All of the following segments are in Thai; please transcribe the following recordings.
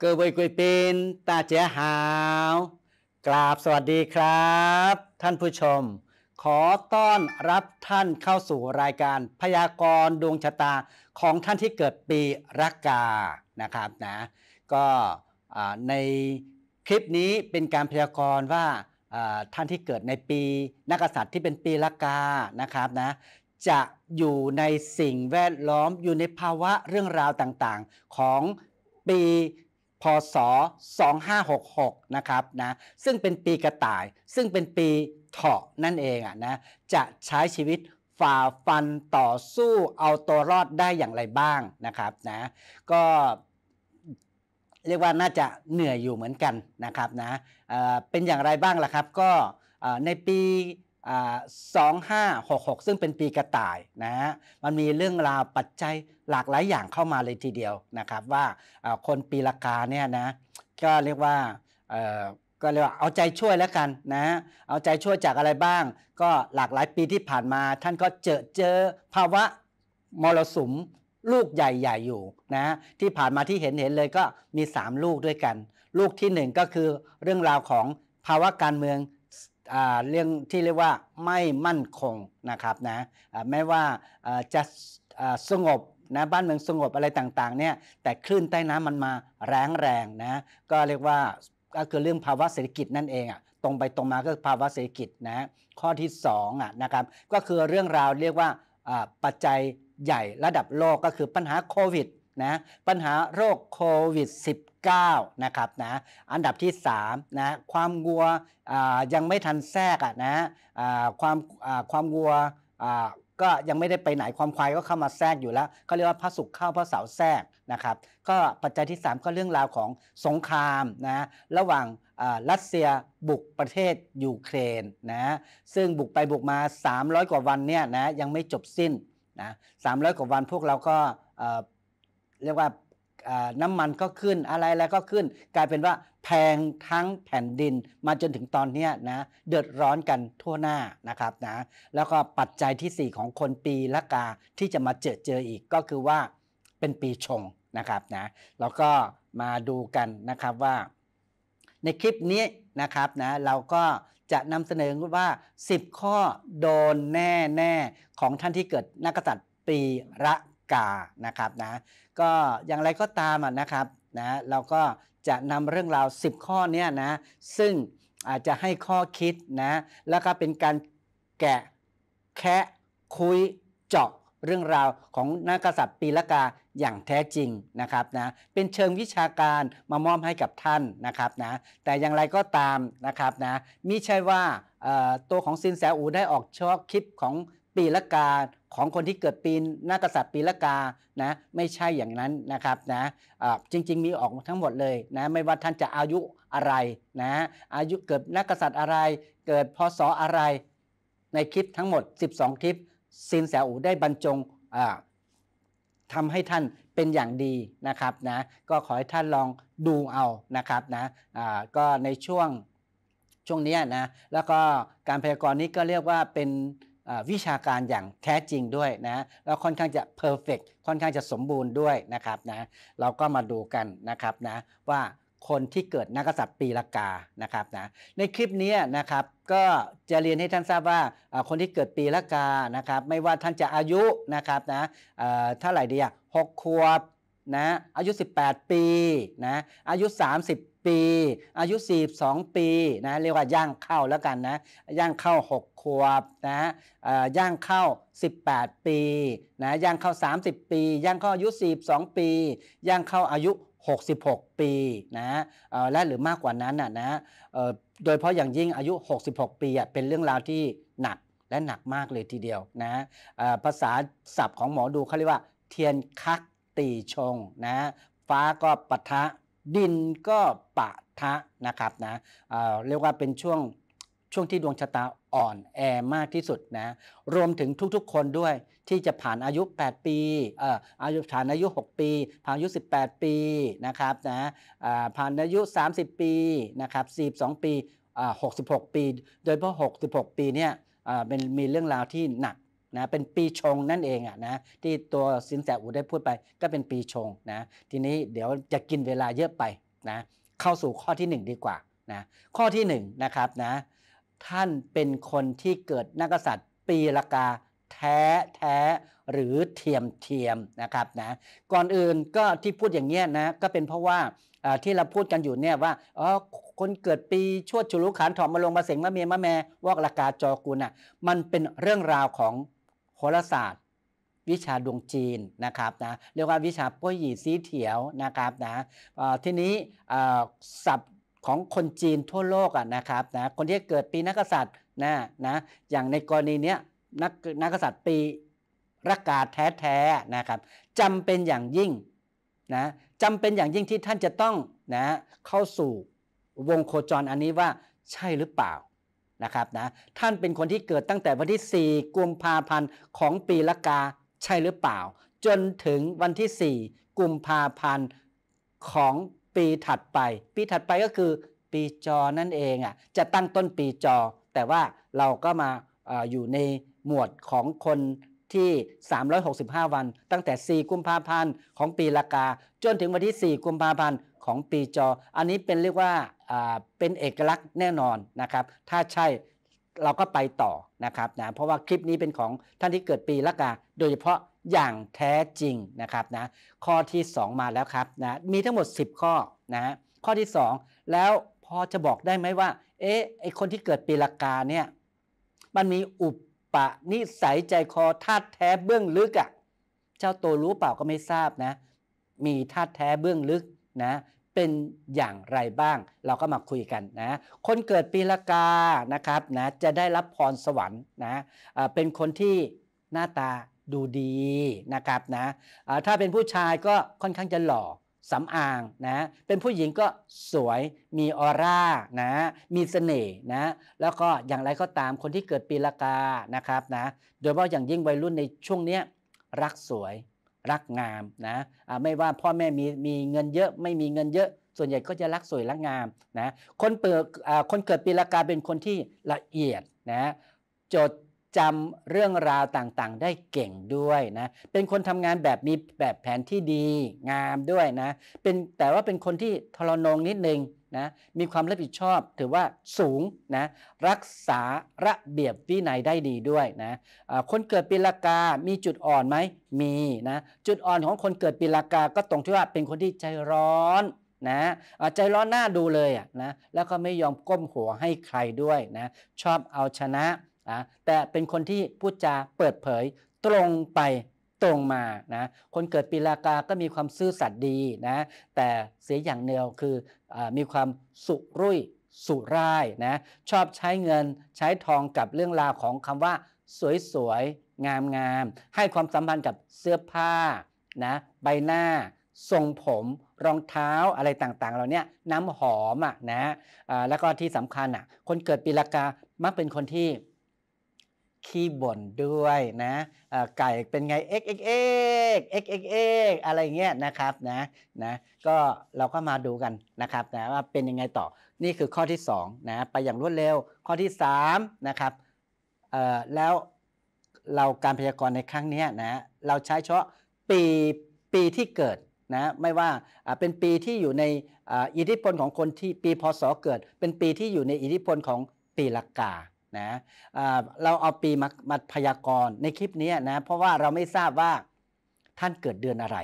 เกิดวัวยกวยปีนตาเจ๋หาวกราบสวัสดีครับ ท่านผู้ชม ขอต้อนรับท่านเข้าสู่รายการพยากรณ์ดวงชะตา ของท่านที่เกิดปีรักกานะครับนะก็ในคลิปนี้เป็นการพยากรณ์ว่าท่านที่เกิดในปี นักษัตริย์ที่เป็นปีละกานะครับนะจะอยู่ในสิ่งแวดล้อมอยู่ในภาวะเรื่องราวต่างๆ ของปีพศ2566นะครับนะซึ่งเป็นปีกระต่าย ซึ่งเป็นปีเถาะนั่นเองอ่ะนะจะใช้ชีวิตฝ่าฟันต่อสู้เอาตัวรอดได้อย่างไรบ้างนะครับนะก็เรียกว่าน่าจะเหนื่อยอยู่เหมือนกันนะครับนะเป็นอย่างไรบ้างล่ะครับก็ในปี2566 ซึ่งเป็นปีกระต่ายนะมันมีเรื่องราวปัจจัยหลากหลายอย่างเข้ามาเลยทีเดียวนะครับว่าคนปีละกาเนี่ยนะก็เรียกว่าก็เรียกว่าเอาใจช่วยแล้วกันนะเอาใจช่วยจากอะไรบ้าง ก็หลากหลายปีที่ผ่านมาท่านก็เจอเจอภาวะมรสุมลูกใหญ่ๆอยู่นะที่ผ่านมาที่เห็นเห็นเลยก็มี 3 ลูกด้วยกัน ลูกที่1ก็คือเรื่องราวของภาวะการเมืองเรื่องที่เรียกว่าไม่มั่นคงนะครับนะแม้ว่าจะสงบนะบ้านเมืองสงบอะไรต่างๆเนี่ยแต่คลื่นใต้น้ำมันมาแรงแรงนะก็เรียกว่าก็คือเรื่องภาวะเศรษฐกิจนั่นเองอ่ะตรงไปตรงมาก็ภาวะเศรษฐกิจนะข้อที่2อ่ะนะครับก็คือเรื่องราวเรียกว่าปัจจัยใหญ่ระดับโลกก็คือปัญหาโควิดนะปัญหาโรคโควิด -19 นะครับนะอันดับที่3นะความกลัวยังไม่ทันแทรกอ่ะนะความความกลัวก็ยังไม่ได้ไปไหนความควาย ก็เข้ามาแทรกอยู่แล้วเขาเรียกว่าพระศุกร์เข้าพระเสาแทรกนะครับ ก็ปัจจัยที่ 3 ก็เรื่องราวของสงครามนะระหว่างรัสเซียบุกประเทศยูเครนนะ ซึ่งบุกไปบุกมา 300 กว่าวันเนี่ยนะยังไม่จบสิ้นนะสามกว่าวันพวกเราก็เรียกว่าน้ำมันก็ขึ้นอะไรอะไรก็ขึ้น กลายเป็นว่าแพงทั้งแผ่นดินมาจนถึงตอนนี้นะเดือดร้อนกันทั่วหน้านะครับนะแล้วก็ปัจจัยที่ 4 ของคนปีละกาที่จะมาเจอ เจออีกก็คือว่าเป็นปีชงนะครับนะแล้วก็มาดูกันนะครับว่า ในคลิปนี้นะครับนะเราก็จะนำเสนอว่า 10 ข้อโดนแน่แน่ของท่านที่เกิด นักษัตริย์ปีละกานะครับนะก็อย่างไรก็ตามนะครับนะเราก็จะนำเรื่องราว10ข้อนี้นะซึ่งอาจจะให้ข้อคิดนะแล้วก็เป็นการแกะแคะ คุย เจาะเรื่องราวของนักษัตริย์ปีละกาอย่างแท้จริงนะครับนะเป็นเชิงวิชาการมามอบให้กับท่านนะครับนะแต่อย่างไรก็ตามนะครับนะมิใช่ว่าตัวของซินแสอูได้ออกชอบคลิปของปีละกาของคนที่เกิดปีนักษัตริย์ปีละกานะไม่ใช่อย่างนั้นนะครับนะะจริงๆมีออกทั้งหมดเลยนะไม่ว่าท่านจะอายุอะไรนะอายุเกิดนักษัตริย์อะไรเกิดพศออะไรในคลิปทั้งหมด 12คลิปซินแสอูได้บรรจงทำให้ท่านเป็นอย่างดีนะครับนะก็ขอให้ท่านลองดูเอานะครับนะะก็ในช่วงช่วงนี้นะแล้วก็การพยากรณ์นี้ก็เรียกว่าเป็นวิชาการอย่างแท้จริงด้วยนะแล้วค่อนข้างจะเพอร์เฟกค่อนข้างจะสมบูรณ์ด้วยนะครับนะเราก็มาดูกันนะครับนะว่าคนที่เกิดนักษัตริย์ปีละกานะครับนะในคลิปนี้นะครับก็จะเรียนให้ท่านทราบว่าคนที่เกิดปีละกานะครับไม่ว่าท่านจะอายุนะครับนะเท่าไหร่ดีอะหกขวบนะอายุ 18 ปีนะอายุ 30 ปี อายุ42ปีนะเรียกว่าย่างเข้าแล้วกันนะย่างเข้า6ขวบนะย่างเข้า 18 ปีนะย่างเข้า 30 ปี ย่างเข้าอายุ42ปี ย่างเข้าอายุ 66 ปีนะและหรือมากกว่านั้นนะโดยเพราะอย่างยิ่งอายุ66ปีเป็นเรื่องราวที่หนักและหนักมากเลยทีเดียวนะภาษาศัพท์ของหมอดูเขาเรียกว่าเทียนคักตีชงนะฟ้าก็ปะทะดินก็ปะทะนะครับนะเเรียกว่าเป็นช่วงช่วงที่ดวงชะตาอ่อนแอมากที่สุดนะรวมถึงทุกๆคนด้วยที่จะผ่านอายุ 8 ปีเอ่ออายุผ่านอายุ 6 ปี ผ่านอายุ 18 ปีนะครับนะผ่านอายุ 30 ปีนะครับ42 ปี 66 ปี โดยเพราะ66 ปีเนี่ยเป็นมีเรื่องราวที่หนักนะเป็นปีชงนั่นเองอ่ะนะที่ตัวสินแสอูได้พูดไปก็เป็นปีชงนะทีนี้เดี๋ยวจะกินเวลาเยอะไปนะเข้าสู่ข้อที่ 1 ดีกว่านะข้อที่1นนะครับนะท่านเป็นคนที่เกิดนักษัตริย์ ปีละกาแท้แท้หรือเทียมเทียมนะครับนะก่อนอื่นก็ที่พูดอย่างเงี้ยนะก็เป็นเพราะว่าที่เราพูดกันอยู่เนี่ยว่าอ๋อคนเกิดปีชวดชุลุขันถอมมาลงมาเสงมาเมียมาแมวอกละกาจอกุลน่ะมันเป็นเรื่องราวของโหราศาสตร์วิชาดวงจีนนะครับนะเรียกว่าวิชาป้วยหยีซีเถียวนะครับนะทีนี้ศัพท์ของคนจีนทั่วโลกอ่ะนะครับนะคนที่เกิดปีนักษัตริย์นะนะอย่างในกรณีเนี้ยนักนักษัตริย์ปีรากาแท้ๆนะครับจำเป็นอย่างยิ่งนะจำเป็นอย่างยิ่งที่ท่านจะต้องนะเข้าสู่วงโคจรอันนี้ว่าใช่หรือเปล่านะครับนะท่านเป็นคนที่เกิดตั้งแต่วันที่ 4 กุมภาพันธ์ของปีละกาใช่หรือเปล่า จนถึงวันที่ 4 กุมภาพันธ์ของปีถัดไป ปีถัดไปก็คือปีจอนั่นเองอ่ะจะตั้งต้นปีจอ แต่ว่าเราก็มาออยู่ในหมวดของคนที่ 365 วัน ตั้งแต่ 4 กุมภาพันธ์ของปีละกา จนถึงวันที่ 4 กุมภาพันธ์ของปีจอ อันนี้เป็นเรียกว่าเป็นเอกลักษณ์แน่นอนนะครับ ถ้าใช่เราก็ไปต่อนะครับนะเพราะว่าคลิปนี้เป็นของท่านที่เกิดปีละกา โดยเฉพาะอย่างแท้จริงนะครับนะ ข้อที่ 2 มาแล้วครับนะ มีทั้งหมด 10 ข้อนะข้อที่ 2 แล้วพอจะบอกได้ไหมว่า เอ๊ะ ไอคนที่เกิดปีละกาเนี่ย มันมีอุปปะนิสัยใจคอธาตุแท้เบื้องลึกอะ่ะ เจ้าตัวรู้เปล่าก็ไม่ทราบนะ มีธาตุแท้เบื้องลึกนะเป็นอย่างไรบ้างเราก็มาคุยกันนะ คนเกิดปีละกานะครับนะจะได้รับพรสวรรค์นะเป็นคนที่หน้าตาดูดีนะครับนะถ้าเป็นผู้ชายก็ค่อนข้างจะหล่อสำอางนะเป็นผู้หญิงก็สวยมีออร่านะมีเสน่ห์นะแล้วก็อย่างไรก็ตามคนที่เกิดปีละกานะครับนะ โดยเฉพาะอย่างยิ่งวัยรุ่นในช่วงนี้รักสวยรักงามนะะไม่ว่าพ่อแม่มีมีเงินเยอะไม่มีเงินเยอะส่วนใหญ่ก็จะรักสวยรักงามนะคนเปิดคนเกิดปีละกาเป็นคนที่ละเอียดนะจดจำเรื่องราวต่างๆได้เก่งด้วยนะเป็นคนทำงานแบบมีแบบแผนที่ดีงามด้วยนะเป็นแต่ว่าเป็นคนที่ทรนงนิดนึงนะมีความรับผิดชอบถือว่าสูงนะรักษาระเบียบวินัยได้ดีด้วยนะะคนเกิดปีละกามีจุดอ่อนไหมมีนะจุดอ่อนของคนเกิดปีละกาก็ตรงที่ว่าเป็นคนที่ใจร้อนนะใจร้อนหน้าดูเลยนะแล้วก็ไม่ยอมก้มหัวให้ใครด้วยนะชอบเอาชนะนะ แต่เป็นคนที่พูดจาเปิดเผยตรงไปตรงมานะคนเกิดปีละกาก็มีความซื่อสัตย์ดีนะแต่เสียอย่างเดียวคือมีความสุรุ่ยสุร่ายนะชอบใช้เงินใช้ทองกับเรื่องราวของคำว่า สวยๆ งามๆ ให้ความสัมพันธ์กับเสื้อผ้านะใบหน้า ทรงผม รองเท้าอะไรต่างๆเราเนี้ยน้ำหอมอ่ะนะะแล้วก็ที่สำคัญอ่ะคนเกิดปีละกามักเป็นคนที่ขี้บ่นด้วยนะไก่เป็นไง x x x x x x อะไรเงี้ยนะครับนะนะก็เราก็มาดูกันนะครับนะว่าเป็นยังไงต่อนี่คือข้อที่2นะไปอย่างรวดเร็วข้อที่3นะครับแล้วเราการพยากรณ์ในครั้งนี้นะเราใช้เฉพาะปีปีที่เกิดนะไม่ว่าเป็นปีที่อยู่ในอิทธิพลของคนที่ปีพศ เกิด เป็นปีที่อยู่ในอิทธิพลของปีละกานะเราเอาปีมามาพยากรณ์ในคลิปนี้นะเพราะว่าเราไม่ทราบว่าท่านเกิดเดือนอะไร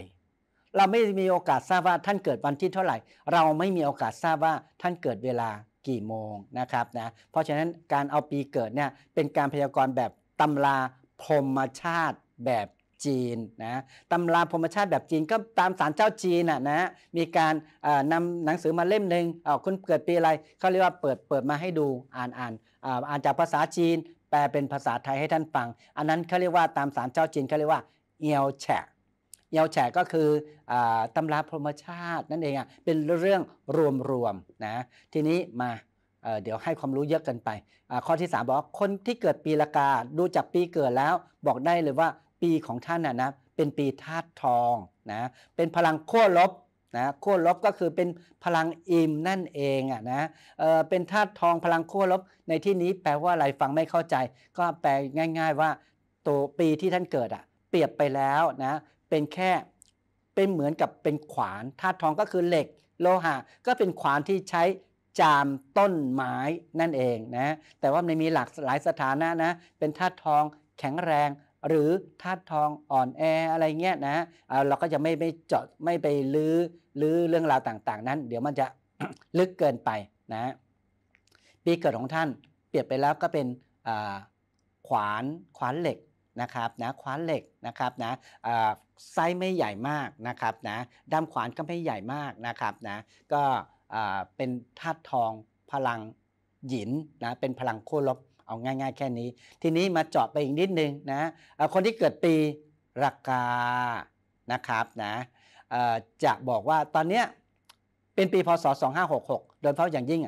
เราไม่มีโอกาสทราบว่าท่านเกิดวันที่เท่าไหร่ เราไม่มีโอกาสทราบว่าท่านเกิดเวลากี่โมงนะครับนะเพราะฉะนั้นการเอาปีเกิดเนี่ยเป็นการพยากรณ์แบบตำราพรมชาติแบบจีนนะตำราพรมชาติแบบจีนก็ตามสารเจ้าจีนนะนะมีการนำหนังสือมาเล่มหนึ่งอคุณเกิดปีอะไรเขาเรียกว่าเปิดเปิดมาให้ดูอ่านอ่านอ่านจากภาษาจีนแปลเป็นภาษาไทยให้ท่านฟัง อันนั้นเขาเรียกว่าตามสารเจ้าจีนเขาเรียกว่าเอียวแฉะเอียวแฉะก็คืออตำราพรหมชาติ นั่นเองอ่ะเป็นเรื่องรวมๆนะทีนี้มาเดี๋ยวให้ความรู้เยอะกันไปข้อที่ 3 บอกว่าคนที่เกิดปีละกา ดูจากปีเกิดแล้ว บอกได้เลยว่าปีของท่านนะนะเป็นปีธาตุทองนะเป็นพลังขั้วลบนะขั้วลบก็คือเป็นพลังอิมนั่นเองอ่ะนะเออเป็นธาตุทองพลังขั้วลบในที่นี้แปลว่าอะไรฟังไม่เข้าใจ ก็แปลง่ายๆว่าตัวปีที่ท่านเกิดอ่ะเปรียบไปแล้วนะเป็นแค่เป็นเหมือนกับเป็นขวานธาตุทองก็คือเหล็กโลหะก็เป็นขวานที่ใช้จามต้นไม้นั่นเองนะแต่ว่ามันมีหลากหลายสถานะนะเป็นธาตุทองแข็งแรงหรือธาตุทองอ่อนแออะไรเงี้ยนะเราก็จะไม่ไม่เจาะไม่ไปลื้อลื้อเรื่องราวต่างๆ นั้น เดี๋ยวมันจะลึกเกินไปนะปีเกิดของท่านเปรียบไปแล้วก็เป็นขวานขวานเหล็กนะครับนะขวานเหล็กนะครับนะไซส์ไม่ใหญ่มากนะครับนะด้ามขวานก็ไม่ใหญ่มากนะครับนะก็เป็นธาตุทองพลังหยินนะเป็นพลังโคลบเอาง่ายๆแค่นี้ ทีนี้มาเจาะไปอีกนิดนึงนะคนที่เกิดปีรากานะครับนะจะบอกว่าตอนเนี้ยเป็นปีพศ2566โดยเฉพาะอย่างยิ่ง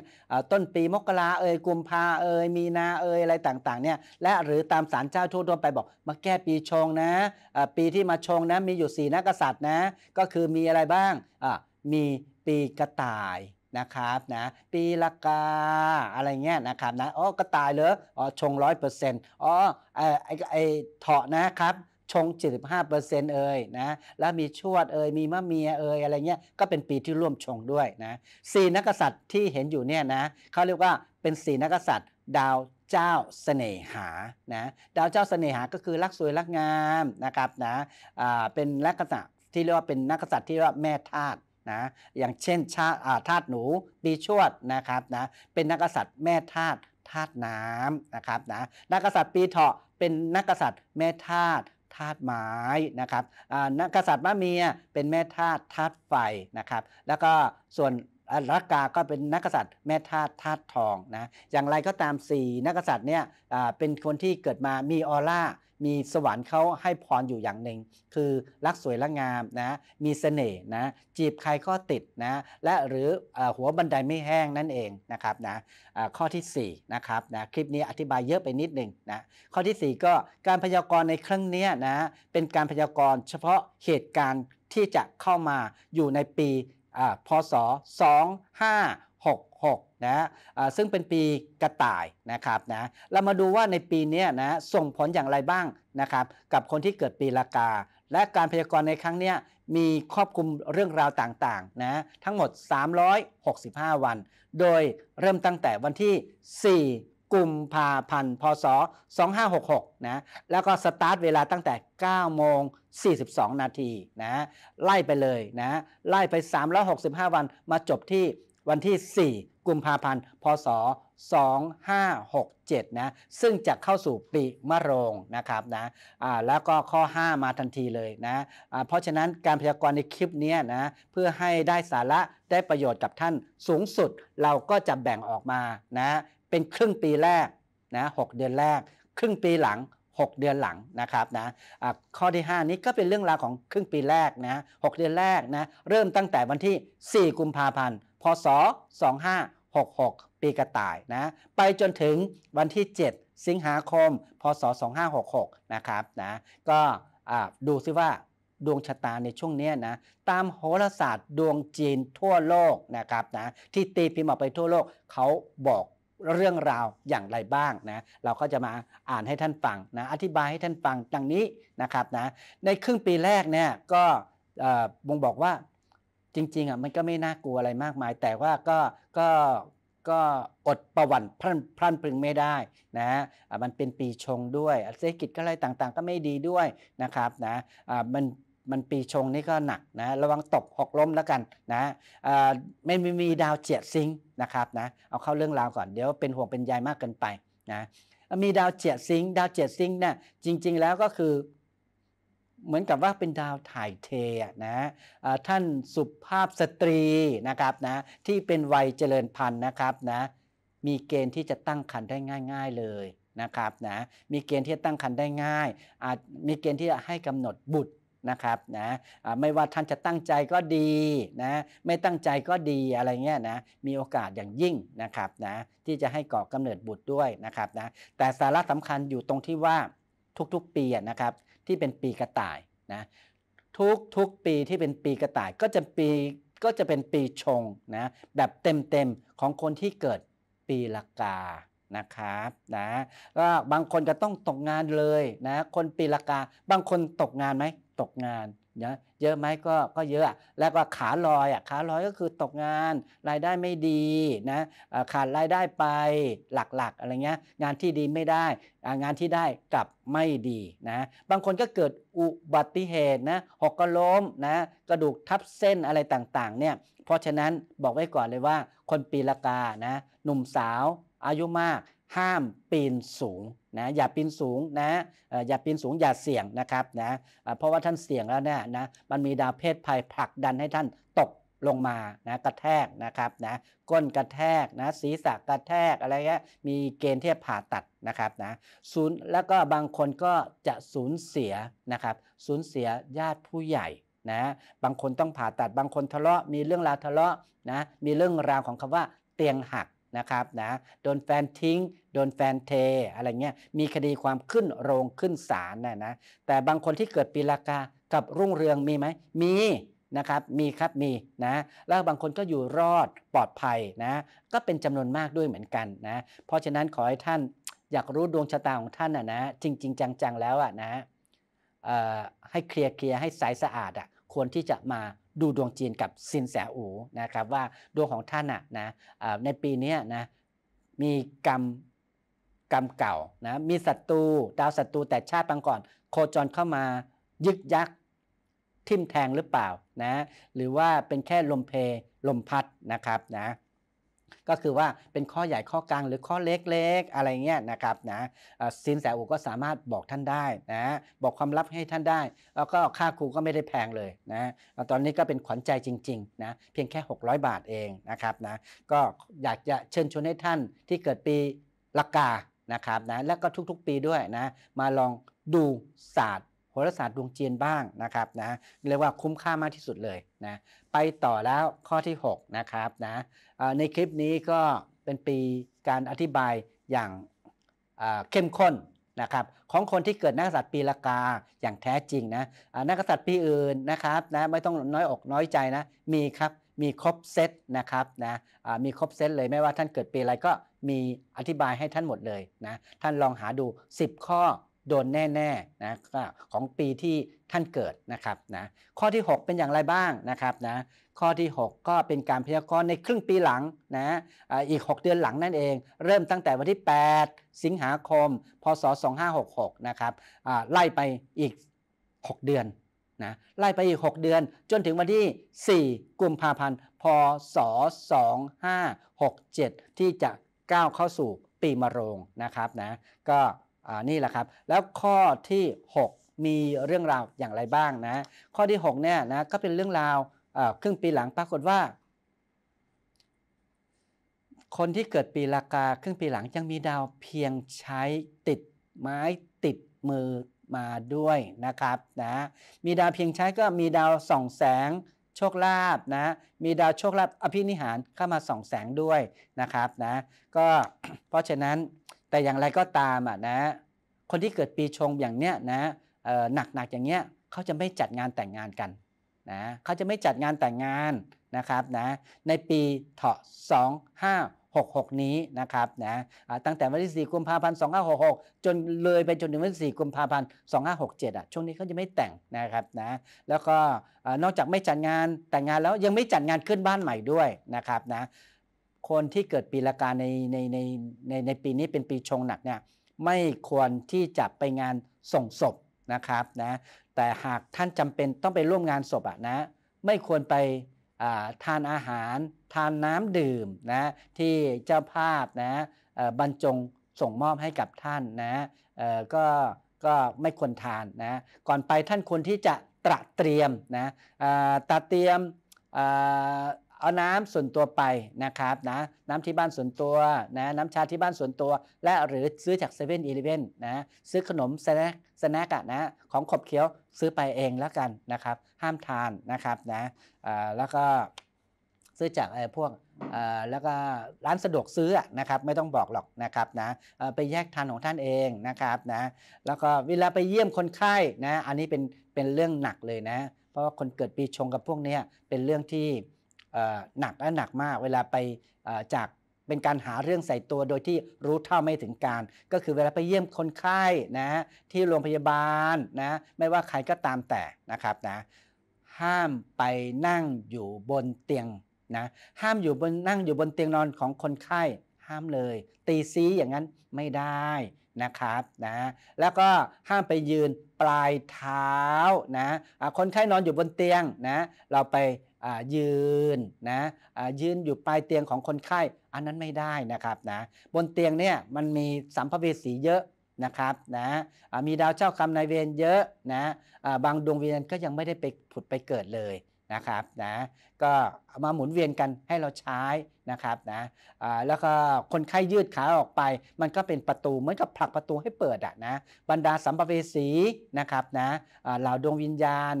ต้นปีมกราเอยกุมภาเอยมีนาเอยอะไรต่างๆเนี่ยและหรือตามสารเจ้าทั่วไปบอก มาแก้ปีชงนะ ปีที่มาชงนะมีอยู่ 4 นักษัตริย์นะ ก็คือมีอะไรบ้างมีปีกระต่ายนะครับนะปีละกาอะไรเงี้ยนะครับนะอ๋อก็ตายเลยอ๋อชงร้อยเปอร์เซ็นต์อ๋อไอ้ไอ้เถาะนะครับชง 75%เเอ่ยนะแล้วมีชวดเอ่ยมีมะเมียเอ่ยอะไรเงี้ยก็เป็นปีที่ร่วมชงด้วยนะสี่นักษัตริย์ที่เห็นอยู่เนี่ยนะเขาเรียกว่าเป็นสี่นักษัตริย์ดาวเจ้าเสน่หานะดาวเจ้าเสน่หาก็คือรักสวยรักงามนะครับนะอ่าเป็นลักษณะที่เรียกว่าเป็นนักษัตริย์ที่เรียกว่าแม่ธาตุนะอย่างเช่นชาธาตุหนูปีชวดนะครับนะเป็นนักษัตริย์แม่ธาตุธาตุน้ำนะครับนะนักษัตริย์ปีเถาะเป็นนักษัตริย์แม่ธาตุธาตุไม้นะครับนักษัตริย์มะเมียเป็นแม่ธาตุธาตุไฟนะครับแล้วก็ส่วนรักกาก็เป็นนักษัตริย์แม่ธาตุธาตุทองนะอย่างไรก็ตามสี่นักษัตริย์เนี่ยเป็นคนที่เกิดมามีออร่ามีสวรรค์เขาให้พรอยู่อย่างหนึ่ง คือรักสวยรักงามนะมีเสน่ห์นะจีบใครก็ติดนะและหรือหัวบันไดไม่แห้งนั่นเองนะครับนะข้อที่4นะครับนะคลิปนี้อธิบายเยอะไปนิดหนึ่งนะข้อที่ 4 ก็การพยากรณ์ในครั้งนี้นะเป็นการพยากรณ์เฉพาะเหตุการณ์ที่จะเข้ามาอยู่ในปีพศ 2 5 6นะซึ่งเป็นปีกระต่ายนะครับนะเรามาดูว่าในปีนี้นะ ส่งผลอย่างไรบ้างนะครับ กับคนที่เกิดปีละกา และการพยากรณ์ในครั้งนี้มีครอบคลุมเรื่องราวต่างๆนะทั้งหมด 365 วัน โดยเริ่มตั้งแต่วันที่ 4กุมภาพันธ์พศ2566นะแล้วก็สตาร์ทเวลาตั้งแต่ 9 โมง 42 นาทีนะไล่ไปเลยนะ ไล่ไป 365 วันมาจบที่วันที่กุมภาพันธ์พศ2567 นะ ซึ่งจะเข้าสู่ปีมะโรงนะครับนะแล้วก็ข้อ 5 มาทันทีเลยนะะเพราะฉะนั้นการพยากรณ์ในคลิปนี้นะเพื่อให้ได้สาระได้ประโยชน์กับท่านสูงสุดเราก็จะแบ่งออกมานะ เป็นครึ่งปีแรก นะหเดือนแรก ครึ่งปีหลัง 6 เดือนหลังนะครับนะะข้อที่ 5 นี้ก็เป็นเรื่องราวของครึ่งปีแรกนะ6เดือนแรกนะเริ่มตั้งแต่วันที่ 4 กุมภาพันธ์พศ 2566 ปีกระต่ายนะไปจนถึงวันที่ 7 สิงหาคม พศ 2566 นะครับนะก็ดูซิว่าดวงชะตาในช่วงนี้นะตามโหราศาสตร์ดวงจีนทั่วโลกนะครับนะที่ตีพิมพ์ออกไปทั่วโลก เขาบอกเรื่องราวอย่างไรบ้างนะเราก็จะมาอ่านให้ท่านฟังนะอธิบายให้ท่านฟังดังนี้นะครับนะในครึ่งปีแรกเนี่ยก็บ่งบอกว่าจริงๆอ่ะมันก็ไม่น่ากลัวอะไรมากมาย แต่ว่าก็ก็ก็อดประวัติพรันพรันปรึงไม่ได้นะะมันเป็นปีชงด้วยเศรษฐกิจก็อะไรต่างๆ ก็ไม่ดีด้วยนะครับนะะมันมันปีชงนี่ก็หนักนะระวังตกหกล้มแล้วกันนะไม่มีมีดาวเจียดซิงนะครับนะเอาเข้าเรื่องราวก่อนเดี๋ยวเป็นห่วงเป็นใยมากเกินไปนะมีดาวเจียดซิงดาวเจียดซิงเนี่ยจริง ๆแล้วก็คือเหมือนกับว่าเป็นดาวถ่ายเทนะท่านสุภาพสตรีนะครับนะที่เป็นวัยเจริญพันธุ์นะครับนะ มีเกณฑ์ที่จะตั้งครรภ์ได้ง่าย ๆ เลยนะครับนะมีเกณฑ์ที่จะตั้งครรภ์ได้ง่าย อาจมีเกณฑ์ที่จะให้กำหนดบุตรนะครับนะไม่ว่าท่านจะตั้งใจก็ดีนะไม่ตั้งใจก็ดีอะไรเงี้ยนะมีโอกาสอย่างยิ่งนะครับนะ ที่จะให้ก่อกำเนิดบุตรด้วยนะครับนะแต่สาระสำคัญอยู่ตรงที่ว่าทุกๆปีนะครับที่เป็นปีกระต่ายนะทุกทุกปีที่เป็นปีกระต่ายก็จะปีก็จะเป็นปีชงนะแบบเต็มเต็มของคนที่เกิดปีละกานะครับนะก็บางคนก็ต้องตกงานเลยนะคนปีละกาบางคนตกงานไหมตกงานนะเยอะไหมก็ก็เยอะแล้วก็ขาลอยอ่ะขาลอยก็คือตกงานรายได้ไม่ดีนะขาดรายได้ไปหลักๆอะไรเงี้ยงานที่ดีไม่ได้ งานที่ได้กลับไม่ดีนะบางคนก็เกิดอุบัติเหตุนะหกกะล้มนะกระดูกทับเส้นอะไรต่างๆเนี่ยเพราะฉะนั้นบอกไว้ก่อนเลยว่าคนปีละกานะหนุ่มสาว อายุมาก ห้ามปีนสูงนะอย่าปีนสูงนะอย่าปีนสูง อย่าเสี่ยงนะครับนะเพราะว่าท่านเสี่ยงแล้วเนี่ยนะมันมีดาวเพศภัยผลักดันให้ท่านตกลงมานะกระแทกนะครับนะก้นกระแทกนะศีรษะกระแทกอะไรเงี้ยมีเกณฑ์ที่ผ่าตัดนะครับนะศูนย์แล้วก็บางคนก็จะสูญเสียนะครับสูญเสียญาติผู้ใหญ่นะบางคนต้องผ่าตัด บางคนทะเลาะมีเรื่องราวทะเลาะนะมีเรื่องราวของคำว่าเตียงหักนะครับนะโดนแฟนทิ้ง โดนแฟนเท อะไรเงี้ยมีคดีความขึ้นโรงขึ้นศาลนะนะแต่บางคนที่เกิดปีละกากับรุ่งเรืองมีไหมมีนะครับมีครับมีนะแล้วบางคนก็อยู่รอดปลอดภัยนะก็เป็นจำนวนมากด้วยเหมือนกันนะเพราะฉะนั้นขอให้ท่านอยากรู้ดวงชะตาของท่านนะนะจริงจริงจังๆ แล้วอ่ะนะให้เคลียร์เคลียร์ให้ใสสะอาดอ่ะควรที่จะมาดูดวงจีนกับซินแสอูนะครับ ว่าดวงของท่านนะในปีนี้นะมีกรรมกรรมเก่านะมีศัตรูดาวศัตรูแต่ชาติปังก่อน โคจรเข้ามายึกยักทิมแทงหรือเปล่านะ หรือว่าเป็นแค่ลมเพลลมพัดนะครับนะก็คือว่าเป็นข้อใหญ่ข้อกลางหรือข้อเล็กๆอะไรเงี้ยนะครับนะสินแสอูก็สามารถบอกท่านได้นะบอกความลับให้ท่านได้ แล้วก็ค่าครูก็ไม่ได้แพงเลยนะตอนนี้ก็เป็นขวัญใจจริงๆ นะ เพียงแค่ 600 บาทเองนะครับนะก็อยากจะเชิญชวนให้ท่านที่เกิดปีละกานะครับนะและก็ทุกๆปีด้วยนะมาลองดูศาสตร์โหราศาสตร์ดวงจีนบ้างนะครับนะเรียกว่าคุ้มค่ามากที่สุดเลยนะไปต่อแล้วข้อที่6นะครับนะในคลิปนี้ก็เป็นปีการอธิบายอย่างเข้มข้นนะครับของคนที่เกิดนักษัตริย์ปีละกาอย่างแท้จริงนะนักษัตริย์ปีอื่นนะครับนะไม่ต้องน้อยอกน้อยใจนะมีครับมีครบเซตนะครับนะมีครบเซตเลยไม่ว่าท่านเกิดปีอะไรก็มีอธิบายให้ท่านหมดเลยนะท่านลองหาดู 10 ข้อโดนแน่ๆนะก็ของปีที่ท่านเกิดนะครับนะข้อที่ 6 เป็นอย่างไรบ้างนะครับนะข้อที่ 6 ก็เป็นการพยากรณ์ในครึ่งปีหลังนะอีก 6 เดือนหลังนั่นเอง เริ่มตั้งแต่วันที่ 8 สิงหาคมพศ2566นะครับไล่ไปอีก 6 เดือนนะไล่ไปอีก 6 เดือน จนถึงวันที่ 4กุมภาพันธ์พศ2567 ที่จะก้าวเข้าสู่ปีมะโรงนะครับนะก็นี่แหละครับแล้วข้อที่ 6 มีเรื่องราวอย่างไรบ้างนะข้อที่6เนี่ยนะก็เป็นเรื่องราวครึ่งปีหลังปรากฏว่าคนที่เกิดปีละกาครึ่งปีหลังยังมีดาวเพียงใช้ติดไม้ติดมือมาด้วยนะครับนะมีดาวเพียงใช้ก็มีดาวส่องแสงโชคลาภนะมีดาวโชคลาภอภินิหารเข้ามาส่องแสงด้วยนะครับนะก็เพราะฉะนั้นแต่อย่างไรก็ตามอ่ะนะคนที่เกิดปีชงอย่างเนี้ยนะหนักหนักอย่างเนี้ยเขาจะไม่จัดงานแต่งงานกันนะเขาจะไม่จัดงานแต่งงานนะครับนะในปีเถาะหกหกนี้นะครับนะตั้งแต่วันที่สี่กุมภาพันธ์สองห้าหกหกจนเลยไปจนถึงวันที่สี่กุมภาพันธ์สองหห้ากเจ็ดอ่ะช่วงนี้เขาจะไม่แต่งนะครับนะแล้วก็นอกจากไม่จัดงานแต่งงานแล้วยังไม่จัดงานขึ้นบ้านใหม่ด้วยนะครับนะคนที่เกิดปีละกาในในในในในปีนี้เป็นปีชงหนักเนี่ยไม่ควรที่จะไปงานส่งศพนะครับนะแต่หากท่านจำเป็นต้องไปร่วมงานศพอะนะไม่ควรไปทานอาหารทานน้ำดื่มนะที่เจ้าภาพนะบรรจงส่งมอบให้กับท่านนะก็ก็ไม่ควรทานนะก่อนไปท่านควรที่จะตระเตรียมนะตระเตรียมเอาน้ำส่วนตัวไปนะครับนะน้ำที่บ้านส่วนตัวนะน้ำชาที่บ้านส่วนตัว และหรือซื้อจากเซเว่นอีเลฟเว่นนะซื้อขนมสแนคสแน็คอะนะของขบเคี้ยวซื้อไปเองแล้วกันนะครับห้ามทานนะครับนะแล้วก็ซื้อจากไอ้พวกแล้วก็ร้านสะดวกซื้อนะครับไม่ต้องบอกหรอกนะครับนะไปแยกทานของท่านเองนะครับนะแล้วก็เวลาไปเยี่ยมคนไข้นะอันนี้เป็นเป็นเรื่องหนักเลยนะเพราะว่าคนเกิดปีชงกับพวกนี้เป็นเรื่องที่หนักและหนักมากเวลาไปจากเป็นการหาเรื่องใส่ตัวโดยที่รู้เท่าไม่ถึงการ ก็คือเวลาไปเยี่ยมคนไข้นะที่โรงพยาบาลนะไม่ว่าใครก็ตามแต่นะครับนะห้ามไปนั่งอยู่บนเตียงนะห้ามอยู่บนนั่งอยู่บนเตียงนอนของคนไข้ ห้ามเลย ตีซีอย่างนั้นไม่ได้นะครับนะแล้วก็ห้ามไปยืนปลายเท้านะคนไข้นอนอยู่บนเตียงนะเราไปยืนนะยืนอยู่ปลายเตียงของคนไข้อันนั้นไม่ได้นะครับนะบนเตียงเนี่ยมันมีสัมภเวสีเยอะนะครับนะมีดาวเจ้ากรรมนายเวรเยอะนะบางดวงวิญญาณก็ยังไม่ได้ไปผุดไปเกิดเลยนะครับนะก็มาหมุนเวียนกันให้เราใช้นะครับนะแล้วก็คนไข้ยืดขาออกไป มันก็เป็นประตูเหมือนกับผลักประตูให้เปิดอะนะบรรดาสัมภเวสีนะครับนะเหล่าดวงวิญญาณ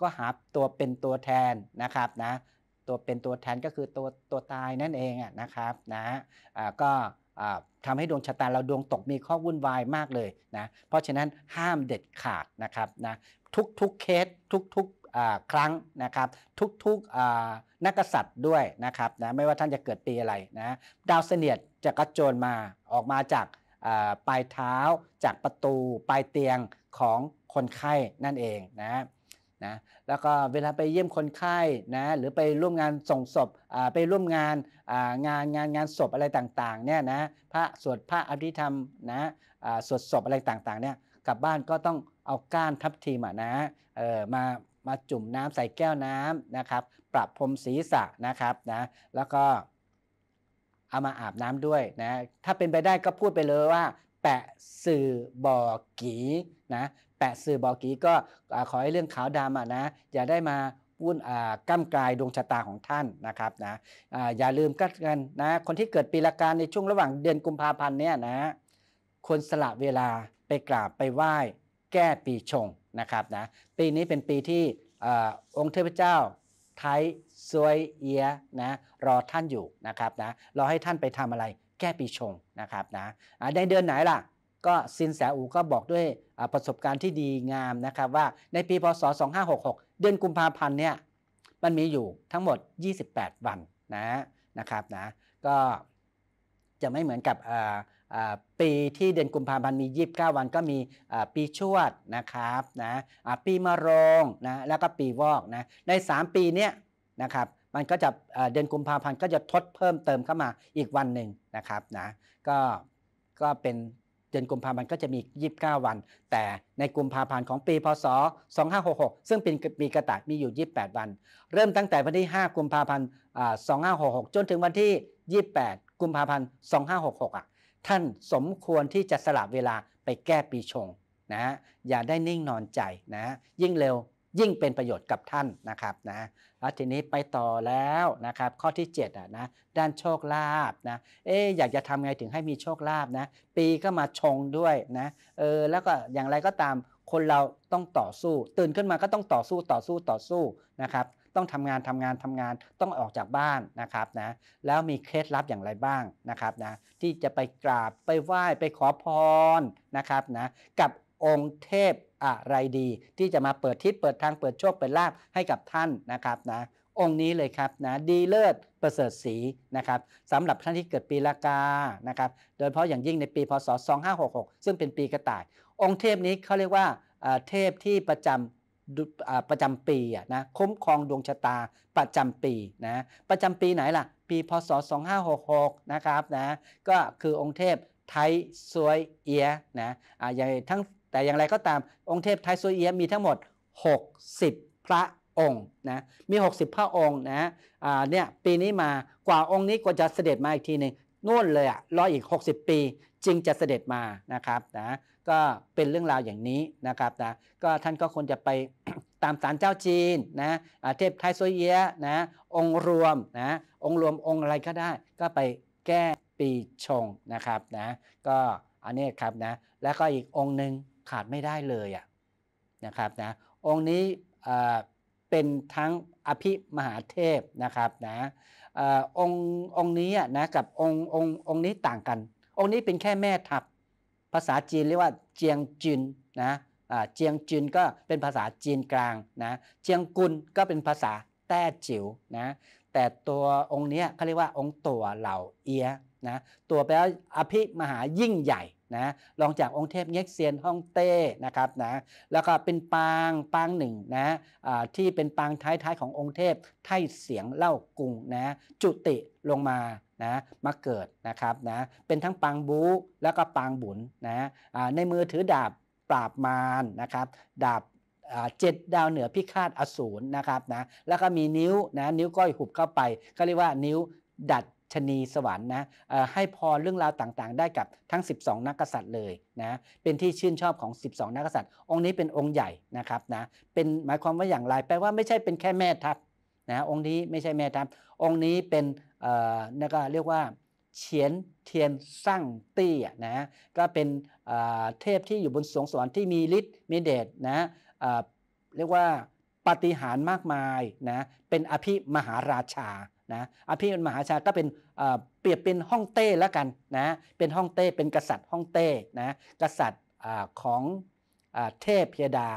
ก็หาตัวเป็นตัวแทนนะครับนะตัวเป็นตัวแทนก็คือตัวตัวตายนั่นเองนะครับนะะก็ทำให้ดวงชะตาเราดวงตกมีข้อวุ่นวายมากเลยนะเพราะฉะนั้นห้ามเด็ดขาดนะครับนะทุกทุกเคสทุกๆครั้งนะครับ ทุกๆนักษัตริย์ด้วยนะครับนะไม่ว่าท่านจะเกิดปีอะไรนะ ดาวเสนียด จะกระโจนมาออกมาจากปลายเท้าจากประตู ปลายเตียงของคนไข้นั่นเองนะนะแล้วก็เวลาไปเยี่ยมคนไข้นะหรือไปร่วมงานส่งศพไปร่วมงานงานงานงานศพอะไรต่างๆเนี่ยนะพระสวดพระอภิธรรมนะสวดศพอะไรต่างๆเนี่ยกลับบ้านก็ต้องเอาก้านทับทีมนะมามาจุ่มน้ำใส่แก้วน้ำนะครับปรับพรมศีรษะนะครับนะแล้วก็เอามาอาบน้ำด้วยนะถ้าเป็นไปได้ก็พูดไปเลยว่าแปะสื่อบ่อกีนะแปะสื่อบอกกี้ก็ขอให้เรื่องขาวดำนะอย่าได้มาวุ่นก้ามกลายดวงชะตาของท่านนะครับนะอย่าลืมกันนะคนที่เกิดปีละกาในช่วงระหว่างเดือนกุมภาพันธ์เนี่ยนะควรสละเวลาไปกราบไปไหว้แก้ปีชงนะครับนะปีนี้เป็นปีที่องค์เทพเจ้าไทยซวยเอียนะรอท่านอยู่นะครับนะรอให้ท่านไปทำอะไรแก้ปีชงนะครับนะในเดือนไหนล่ะ็ซินแสอูก็บอกด้วยประสบการณ์ที่ดีงามนะครับว่าในปีพศ 2566 เดือนกุมภาพันธ์เนี่ยมันมีอยู่ทั้งหมด 28 วันนะนะครับนะก็จะไม่เหมือนกับปีที่เดือนกุมภาพันธ์มี 29 วันก็มีปีชวดนะครับนะปีมะโรงนะแล้วก็ปีวอกนะใน3ปีเนี้ยนะครับมันก็จะเดือนกุมภาพันธ์ก็จะทดเพิ่มเติมเข้ามาอีกวันหนึ่งนะครับนะก็ก็เป็นดือนกุมภาพันธ์ก็จะมี 29 วัน แต่ในกุมภาพันธ์ของปีพศ 2566 ซึ่งเป็นปีกระต่ายมีอยู่ 28 วัน เริ่มตั้งแต่วันที่ 5กุมภาพันธ์2566 จนถึงวันที่ 28กุมภาพันธ์ 2566อ่ะท่านสมควรที่จะสลับเวลาไปแก้ปีชงนะฮะ อย่าได้นิ่งนอนใจนะฮะยิ่งเร็วยิ่งเป็นประโยชน์กับท่านนะครับนะแล้วทีนี้ไปต่อแล้วนะครับ ข้อที่7อ่ะนะด้านโชคลาภนะเอ๊อยากจะทำไงถึงให้มีโชคลาภนะ ปีก็มาชงด้วยนะเออแล้วก็อย่างไรก็ตามคนเราต้องต่อสู้ ตื่นขึ้นมาก็ต้องต่อสู้ต่อสู้ต่อสู้นะครับต้องทำงานทำงานทำงานต้องออกจากบ้านนะครับนะ แล้วมีเคล็ดลับอย่างไรบ้างนะครับนะ ที่จะไปกราบไปไหว้ไปขอพรนะครับนะกับองค์เทพอะไรดีที่จะมาเปิดทิศเปิดทางเปิดโชคเปิดลาภให้กับท่านนะครับนะองค์นี้เลยครับนะ ดีเลิศประเสริฐสีนะครับสำหรับท่านที่เกิดปีละกานะครับ โดยเฉพาะอย่างยิ่งในปีพศ 2566ซึ่งเป็นปีกระต่าย องค์เทพนี้เขาเรียกว่าเทพที่ประจำประจำปีนะคุ้มครองดวงชะตาประจำปีนะประจำปีไหนล่ะปีพศ2566นะครับนะก็คือองค์เทพไทยสวยเอียนะอ่าอย่างทั้งแต่อย่างไรก็ตามองค์เทพไทสซุเอียมีทั้งหมด 60 พระองค์นะมี 60 พระองค์นะอ่าเนี่ยปีนี้มากว่าองค์นี้กว่าจะเสด็จมาอีกทีหนึ่งนู่นเลยอะรออีก 60 ปีจึงจะเสด็จมานะครับนะก็เป็นเรื่องราวอย่างนี้นะครับนะก็ท่านก็ควรจะไปตามสารเจ้าจีนนะเทพไทโซเยนะองค์รวมนะองค์รวมองค์อะไรก็ได้ ก็ไปแก้ปีชงนะครับนะก็อันนี้ครับนะแล้วก็อีกองค์หนึ่งขาดไม่ได้เลยอะนะครับนะองค์นี้เป็นทั้งอภิมหาเทพนะครับนะององนี้นะกับองององนี้ต่างกัน องนี้เป็นแค่แม่ทัพภาษาจีนเรียกว่าเจียงจินนะเจียงจินก็เป็นภาษาจีนกลางนะเจียงกุนก็เป็นภาษาแต้จิ๋วนะแต่ตัวองค์นี้เขาเรียกว่าองค์ตัวเหล่าเอียนะตัวแปลว่าอภิมหายิ่งใหญ่นะลองจากองค์เทพเง็กเซียนฮ่องเต้นะครับนะแล้วก็เป็นปางปางหนึ่งนะะที่เป็นปางท้ายๆขององค์เทพไทเสียงเล่ากุงนะจุติลงมานะมาเกิดนะครับนะเป็นทั้งปางบูแล้วก็ปางบุญนะะในมือถือดาบปราบมารนะครับดาบเจ็ดดาวเหนือพิฆาตอสูรนะครับนะแล้วก็มีนิ้วนะนิ้วก้อยหุบเข้าไปก็เรียกว่านิ้วดัดชนีสวรรค์นะให้พรเรื่องราวต่างๆ ได้กับทั้ง 12 นักกษัตริย์เลยนะ เป็นที่ชื่นชอบของ 12 นักกษัตริย์องค์นี้เป็นองค์ใหญ่นะครับนะ เป็นหมายความว่าอย่างไรแปลว่าไม่ใช่เป็นแค่แม่ทัพนะองค์นี้ไม่ใช่แม่ทัพองค์นี้เป็นนะก็เรียกว่าเฉียนเทียนสร้างตี้นะก็เป็นเทพที่อยู่บนสวงสวรรค์ที่มีฤทธิ์มีเดชนะเรียกว่าปฏิหารมากมายนะ เป็นอภิมหาราชานะอภิมหาชาก็เป็นเปรียบเป็นห้องเต้แล้วกันนะเป็นห้องเต้เป็นกษัตริย์ห้องเต้นะกษัตริย์ของเทพเพียดา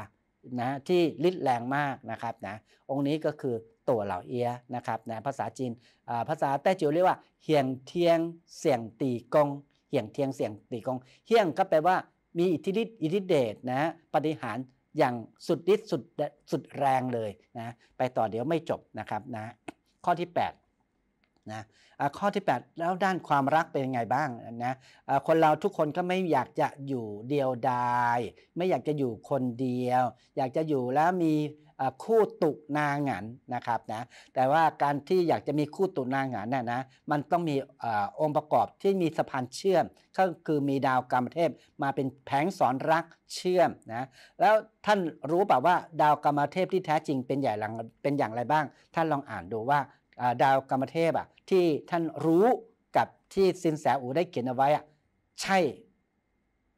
นะที่ฤทธิ์แรงมากนะครับนะองค์นี้ก็คือตัวเหล่าเอียนะครับนะภาษาจีนภาษาแต้จิ๋วเรียกว่าเฮียงเทียงเสียงตีกงเฮียงเทียงเสียงตีกงเฮียงก็แปลว่ามีอิทธิฤทธิ์อิทธิเดชนะปฏิหารอย่างสุดฤทธิ์สุดสุดแรงเลยนะไปต่อเดี๋ยวไม่จบนะครับนะข้อที่ 8นะข้อที่ 8 แล้วด้านความรักเป็นยังไงบ้างนะคนเราทุกคนก็ไม่อยากจะอยู่เดียวดาย ไม่อยากจะอยู่คนเดียว อยากจะอยู่แล้วมีคู่ตุนางหันนะครับนะแต่ว่าการที่อยากจะมีคู่ตุนางหันน่ยนะมันต้องมีอองค์ประกอบที่มีสะพานเชื่อมก็คือมีดาวกรรมเทพมาเป็นแผงสอนรักเชื่อมนะแล้วท่านรู้ป่าว่าดาวกรรมเทพที่แท้จริงเป็นใหญ่หลังเป็นอย่างไรบ้าง ท่านลองอ่านดูว่าดาวกรรมเทพอ่ะที่ท่านรู้กับที่สินแสอูได้เขียนเอาไว้อ่ะใช่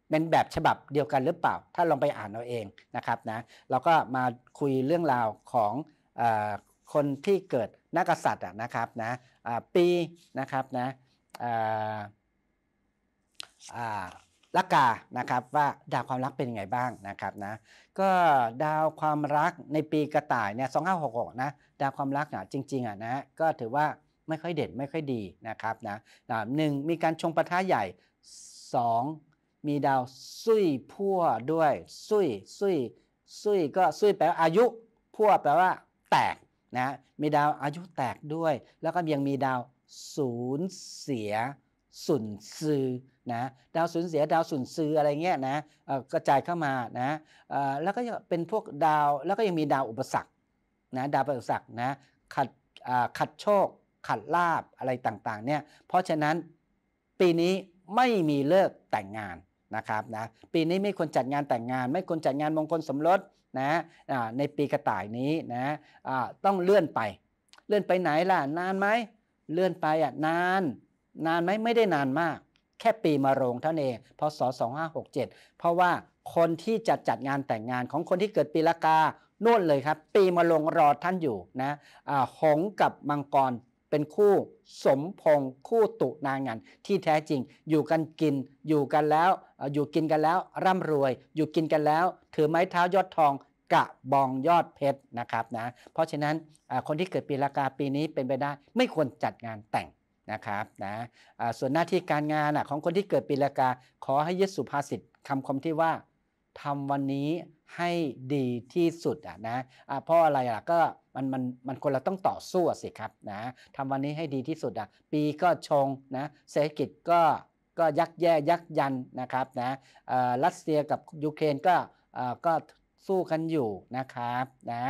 เป็นแบบฉบับเดียวกันหรือเปล่า ถ้าลองไปอ่านเอาเองนะครับนะเราก็มาคุยเรื่องราวของอคนที่เกิดนักษัตริย์นะครับนะปีนะครับนะลักกานะครับว่าดาวความรักเป็นยังไงบ้างนะครับนะก็ดาวความรักในปีกระต่ายเนี่ยสองห้าหกหกนะดาวความรักอ่ะจริงๆอ่ะนะ ก็ถือว่าไม่ค่อยเด่นไม่ค่อยดีนะครับนะหนึ่งมีการชงปะทะใหญ่ 2 มีดาวซุยพั่วด้วยซุยซุยซุยก็ซุยแปลว่าอายุพั่วแปลว่า แตกนะมีดาวอายุแตกด้วย แล้วก็ยังมีดาวสูญเสียสุนซือนะดาวสูญเสียดาวสุนซืออะไรเงี้ยนะกระจายเข้ามานะแล้วก็เป็นพวกดาวแล้วก็ยังมีดาวอุปสรรคนะดาวประศักนะ ขัดขัดโชคขัดลาบอะไรต่างๆเนี่ยเพราะฉะนั้นปีนี้ไม่มีเลิกแต่งงานนะครับนะปีนี้ไม่ควรจัดงานแต่งงาน ไม่ควรจัดงานมงคลสมรสนะในปีกระต่ายนี้นะต้องเลื่อนไปเลื่อนไปไหนล่ะนานไหมเลื่อนไปอ่ะนาน นานไหมไม่ได้นานมาก แค่ปีมะโรงเท่านั้นเองพศ2567 เพราะว่าคนที่จะจัดงานแต่งงานของคนที่เกิดปีละกาน่นเลยครับ ปีมาลงรอท่านอยู่นะหงกับมังกรเป็นคู่สมพงคู่ตุนางานที่แท้จริงอยู่กันกินอยู่กันแล้ว อยู่กินกันแล้ว ร่ำรวย อยู่กินกันแล้ว ถือไม้เท้ายอดทองกะบองยอดเพชรนะครับนะเพราะฉะนั้นคนที่เกิดปีละกาปีนี้เป็นไปได้ไม่ควรจัดงานแต่งนะครับนะส่วนหน้าที่การงานของคนที่เกิดปีละกาขอให้ยึดสุภาษิตคำคมที่ว่าทำวันนี้ให้ดีที่สุดอ่ะนะเพราะอะไรล่ะก็มันมันมันคนเราต้องต่อสู้สิครับนะทำวันนี้ให้ดีที่สุดอ่ะปีก็ชงนะเศรษฐกิจก็ก็ยักแย่ ยักยันนะครับนะรัสเซียกับยูเครนก็ก็สู้กันอยู่นะครับนะ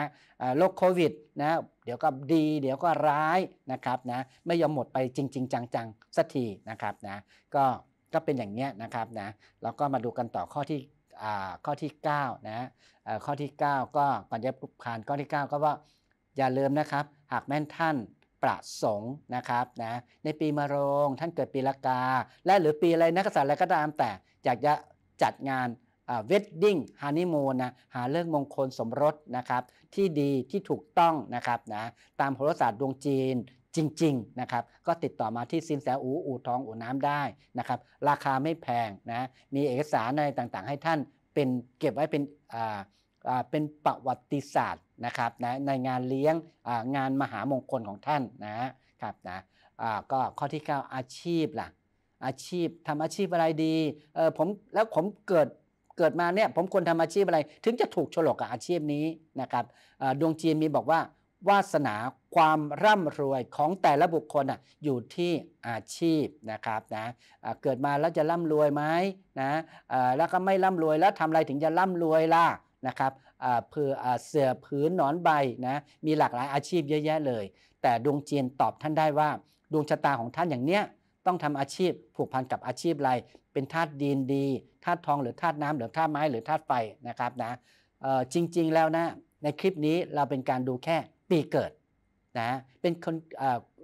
โรคโควิดนะเดี๋ยวก็ดีเดี๋ยวก็ร้ายนะครับนะไม่ยอมหมดไปจริง ๆ จัง ๆสักทีนะครับนะก็ก็เป็นอย่างเงี้ยนะครับนะแล้วก็มาดูกันต่อข้อที่ข้อที่9นะข้อที่ 9 ก็ก่อนจะผ่านข้อที่ 9 ก็ว่า อย่าลืมนะครับ หากแม่นท่านประสงค์นะครับนะในปีมะโรงท่านเกิดปีละกา และหรือปีอะไร นักษัตริย์อะไรก็ตามแต่ อยากจะจัดงานเวดดิ้งฮันนีมูนนะ หาเรื่องมงคลสมรสนะครับที่ดีที่ถูกต้องนะครับนะตามโหราศาสตร์ดวงจีนจริงๆนะครับก็ติดต่อมาที่สินแสอูอูทอง อูน้ำได้นะครับราคาไม่แพงนะมีเอกสารอะไรต่างๆ ให้ท่านเป็นเก็บไว้เป็นอ่าเป็นประวัติศาสตร์นะครับนะในงานเลี้ยงงานมหามงคลของท่านนะครับนะก็ข้อที่9อาชีพล่ะอาชีพทำอาชีพอะไรดีเออผมแล้วผมเกิดเกิดมาเนี่ยผมควรทำอาชีพอะไรถึงจะถูกฉลกกับอาชีพนี้นะครับดวงจีนมีบอกว่าวาสนาความร่ำรวยของแต่ละบุคคลอ่ะ อยู่ที่อาชีพนะครับนะเกิดมาแล้วจะร่ำรวยไหมนะแล้วก็ไม่ร่ำรวยแล้วทำอะไรถึงจะร่ำรวยล่ะนะครับเผื่อเสือผืนหนอนใบนะมีหลากหลายอาชีพเยอะแยะเลย แต่ดวงจีนตอบท่านได้ว่า ดวงชะตาของท่านอย่างเนี้ย ต้องทำอาชีพผูกพันกับอาชีพอะไร เป็นธาตุดินดีธาตุทองหรือธาตุน้ำหรือธาตุไม้หรือธาตุไฟนะครับนะจริงๆแล้วนะในคลิปนี้เราเป็นการดูแค่ปีเกิดนะ เป็นคน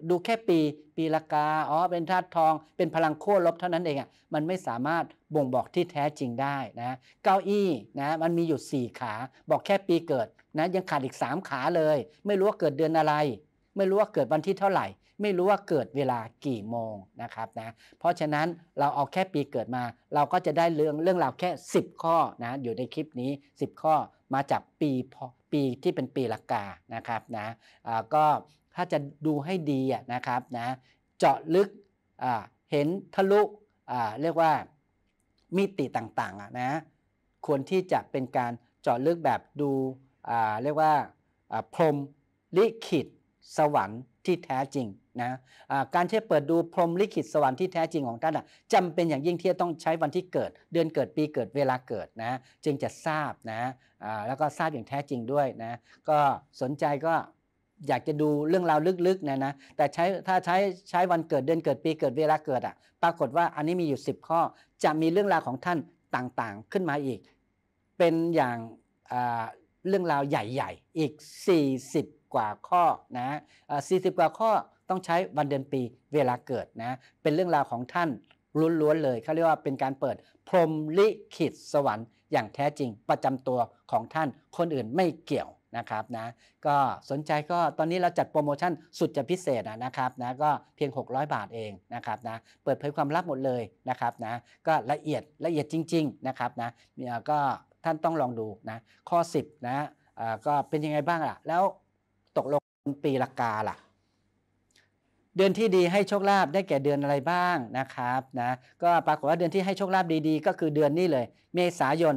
ดูแค่ปีปีละกาอ๋อ เป็นธาตุทอง เป็นพลังโค้วลบเท่านั้นเองอ่ะ มันไม่สามารถบ่งบอกที่แท้จริงได้นะ เก้าอี้นะ มันมีอยู่4 ขา บอกแค่ปีเกิดนะ ยังขาดอีก 3 ขาเลย ไม่รู้ว่าเกิดเดือนอะไร ไม่รู้ว่าเกิดวันที่เท่าไหร่ ไม่รู้ว่าเกิดเวลากี่โมงนะครับนะ เพราะฉะนั้นเราเอาแค่ปีเกิดมา เราก็จะได้เรื่องเรื่องราวแค่ 10 ข้อนะอยู่ในคลิปนี้ 10 ข้อมาจากปีพปีที่เป็นปีละกานะครับนะก็ถ้าจะดูให้ดีนะครับนะเจาะลึกเห็นทะลุเรียกว่า มิติต่างๆนะควรที่จะเป็นการเจาะลึกแบบดูเรียกว่าพรมลิขิตสวรรค์ที่แท้จริงนะะการที่เปิดดูพรมลิขิตสวรรค์ที่แท้จริงของท่านจำเป็นอย่างยิ่งที่จะต้องใช้วันที่เกิดเดือนเกิดปีเกิดเวลาเกิดนะจึงจะทราบนะะแล้วก็ทราบอย่างแท้จริงด้วยนะก็สนใจก็อยากจะดูเรื่องราวลึกๆนะนะแต่ใช้ถ้าใช้ใช้วันเกิดเดือนเกิดปีเกิดเวลาเกิดอะ่ะปรากฏว่าอันนี้มีอยู่ 10 ข้อจะมีเรื่องราวของท่านต่างๆ ขึ้นมาอีก เป็นอย่างเรื่องราวใหญ่ๆอีก40กว่าข้อนะสี่สิบกว่าข้อต้องใช้วันเดือนปีเวลาเกิดนะเป็นเรื่องราวของท่านล้วนๆเลย เขาเรียกว่าเป็นการเปิดพรมลิขิตสวรรค์อย่างแท้จริง ประจำตัวของท่าน คนอื่นไม่เกี่ยวนะครับนะ ก็สนใจก็ตอนนี้เราจัดโปรโมชั่น สุดจะพิเศษนะครับนะ ก็เพียง 600 บาทเองนะครับนะ เปิดเผยความลับหมดเลยนะครับนะ ก็ละเอียดละเอียดจริงๆนะครับนะ ก็ท่านต้องลองดูนะข้อ 10นะก็เป็นยังไงบ้างล่ะแล้วตกลงปีละกาล่ะ เดือนที่ดีให้โชคลาภได้แก่เดือนอะไรบ้างนะครับนะก็ปรากฏว่าเดือนที่ให้โชคลาภดีๆ ก็คือเดือนนี้เลย เมษายน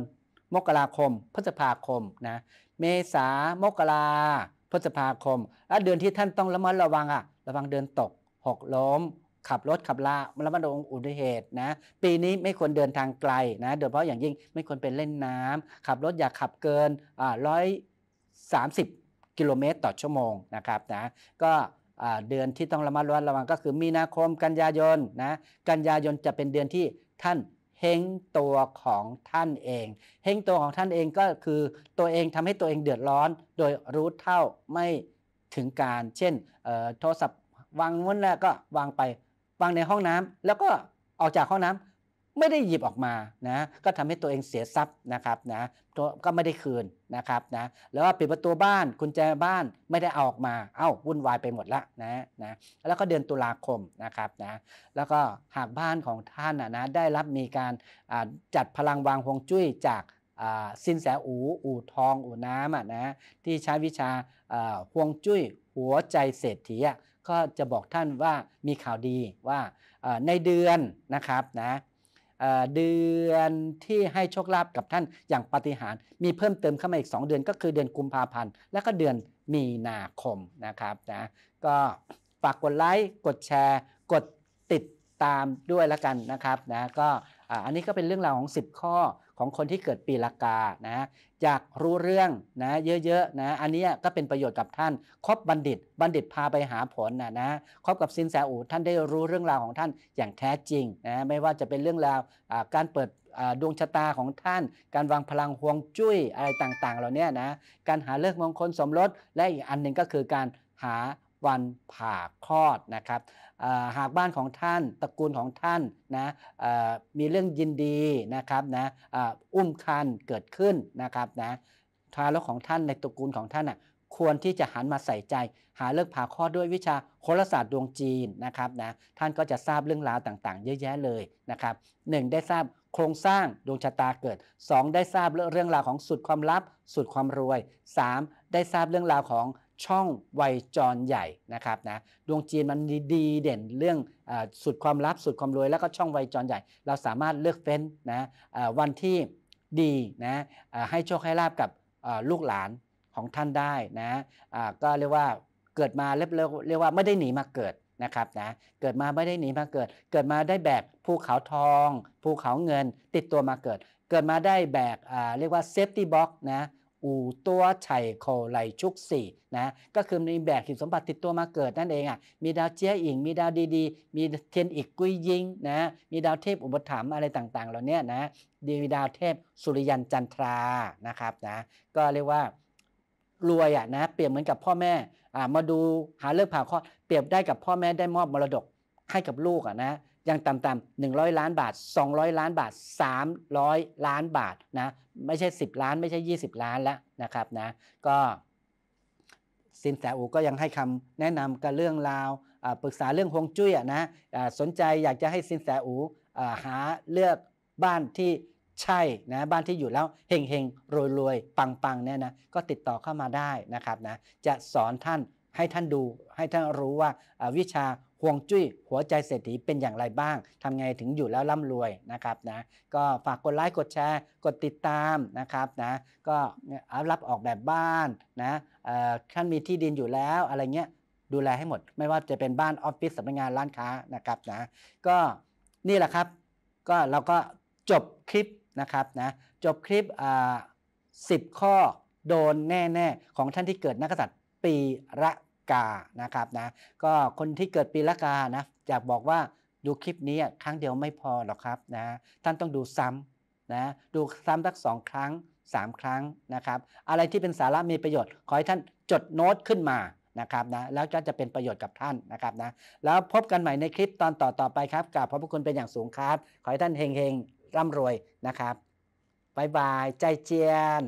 มกราคมพฤษภาคมนะเมษามกราพฤษภาคม และเดือนที่ท่านต้องระมัดระวังอะระวังเดือนตกหกล้มขับรถขับลาระมัดระวังอุบัติเหตุนะปีนี้ไม่ควรเดินทางไกลนะโดยเฉพาะอย่างยิ่งไม่ควรเป็นเล่นน้ำ ขับรถอย่าขับเกินอ่าร้อยสามสิบกิโลเมตรต่อชั่วโมงนะครับนะก็เดือนที่ต้องระมัดระวังก็คือมีนาคมกันยายนนะกันยายนจะเป็นเดือนที่ท่านเฮงตัวของท่านเองเฮงตัวของท่านเองก็คือตัวเองทำให้ตัวเองเดือดร้อนโดยรู้เท่าไม่ถึงการ เช่น โทรศัพท์วางวุ้นแล้วก็วางไปวางในห้องน้ำแล้วก็ออกจากห้องน้ำไม่ได้หยิบออกมานะ ก็ทำให้ตัวเองเสียทรัพย์นะครับนะ ก็ไม่ได้คืนนะครับนะ แล้วปิดประตูบ้านกุญแจบ้านไม่ได้เอาออกมา เอ้าวุ่นวายไปหมดละนะนะ แล้วก็เดือนตุลาคมนะครับนะ แล้วก็หากบ้านของท่านนะได้รับมีการจัดพลังวางฮวงจุ้ยจากสินแสอูอู่ทอง อู่น้ำนะ ที่ใช้วิชาฮวงจุ้ย หัวใจเศรษฐีก็จะบอกท่านว่ามีข่าวดีว่าในเดือนนะครับนะเดือนที่ให้โชคลาภกับท่านอย่างปฏิหาร มีเพิ่มเติมเข้ามาอีก 2 เดือน ก็คือเดือนกุมภาพันธ์ และก็เดือนมีนาคมนะครับนะก็ฝากกดไลค์ กดแชร์กดติดตามด้วยละกันนะครับนะก็อันนี้ก็เป็นเรื่องราวของ 10 ข้อของคนที่เกิดปีละกา นะอยากรู้เรื่อง นะ เยอะๆ นะ อันนี้ก็เป็นประโยชน์กับท่าน ครบบัณฑิต บัณฑิตพาไปหาผลนะนะ ครบกับสินแสอู ท่านได้รู้เรื่องราวของท่านอย่างแท้จริงนะ ไม่ว่าจะเป็นเรื่องราวการเปิดดวงชะตาของท่าน การวางพลังห่วงจุ้ยอะไรต่างๆเหล่านี้นะ การหาเลิกมงคลสมรส และอีกอันหนึ่งก็คือการหาวันผ่าคลอดนะครับหากบ้านของท่านตระกูลของท่านนะมีเรื่องยินดีนะครับนะอุ้มคันเกิดขึ้นนะครับนะทารกของท่านในตระกูลของท่านอ่ะควรที่จะหันมาใส่ใจ หาเลิกผ่าข้อด้วยวิชาโหราศาสตร์ดวงจีนนะครับนะท่านก็จะทราบเรื่องราวต่างๆ เยอะแยะเลยนะครับหนึ่งได้ทราบโครงสร้างดวงชะตาเกิด 2 ได้ทราบเรื่องราวของสุดความลับสุดความรวย 3 ได้ทราบเรื่องราวของช่องไวยจรใหญ่นะครับนะดวงจีนมันดีเด่นเรื่องอสุดความลับสุดความรวย แล้วก็ช่องไวยจรใหญ่เราสามารถเลือกเฟ้นนะวันที่ดีนะให้โชค ให้ลาบกับลูกหลานของท่านได้นะก็เรียกว่าเกิดมาเรียกเรียกว่าไม่ได้หนีมาเกิดนะครับนะเกิดมาไม่ได้หนีมาเกิด เกิดมาได้แบกภูเขาทอง ภูเขาเงินติดตัวมาเกิด เกิดมาได้แบกเรียกว่าเซฟตี้บ็อกนะอูตัวไฉโคไลชุกสี่นะก็คือมีแบกหินสมบัติติดตัวมาเกิดนั่นเองอ่ะมีดาวเจี้ยอิงมีดาวดีๆมีเทียนอีกกุยยิงนะมีดาวเทพอุปถัมภ์อะไรต่าง ๆเหล่านี้นะดีดาวเทพสุริยันจันทรานะครับนะก็เรียกว่า รวยอ่ะนะเปรียบเหมือนกับพ่อแม่อ่ามาดูหาเลอกผ่าข้อเปรียบได้กับพ่อแม่ได้มอบมรดกให้กับลูกอ่ะนะอย่างต่ำๆ100 ล้านบาท 200 ล้านบาท 300 ล้านบาทนะ ไม่ใช่ 10 ล้าน ไม่ใช่ 20 ล้านแล้วนะครับนะ ก็สินแสอูก็ยังให้คำแนะนำกับเรื่องราวปรึกษาเรื่องฮวงจุ้ยนะสนใจอยากจะให้สินแสอูหาเลือกบ้านที่ใช่นะบ้านที่อยู่แล้วเฮงเฮงรวยรวยปังปังเนี่ยนะก็ติดต่อเข้ามาได้นะครับนะจะสอนท่านให้ท่านดูให้ท่านรู้ว่าวิชาห่วงจุ้ยหัวใจเศรษฐีเป็นอย่างไรบ้างทำไงถึงอยู่แล้วร่ำรวยนะครับนะก็ฝากกดไลค์กดแชร์ กดติดตามนะครับนะก็รับออกแบบบ้านนะท่านมีที่ดินอยู่แล้วอะไรเงี้ยดูแลให้หมด ไม่ว่าจะเป็นบ้านออฟฟิศสำนักงานร้านค้านะครับนะก็นี่แหละครับก็เราก็จบคลิปนะครับนะจบคลิปสิบข้อโดนแน่ ๆ ของท่านที่เกิดนักษัตริย์ปีระกา นะครับนะ ก็คนที่เกิดปีละกา นะ อยากบอกว่าดูคลิปนี้ครั้งเดียวไม่พอหรอกครับนะ ท่านต้องดูซ้ำนะ ดูซ้ำสักสองครั้งสามครั้งนะครับ อะไรที่เป็นสาระมีประโยชน์ ขอให้ท่านจดโน้ตขึ้นมา นะครับนะ แล้วก็จะเป็นประโยชน์กับท่าน นะครับนะ แล้วพบกันใหม่ในคลิปตอนต่อต่อไปครับกับพระพุทธคุณเป็นอย่างสูงครับ ขอให้ท่านเฮงเฮงร่ำรวยนะครับบายบายใจเจียน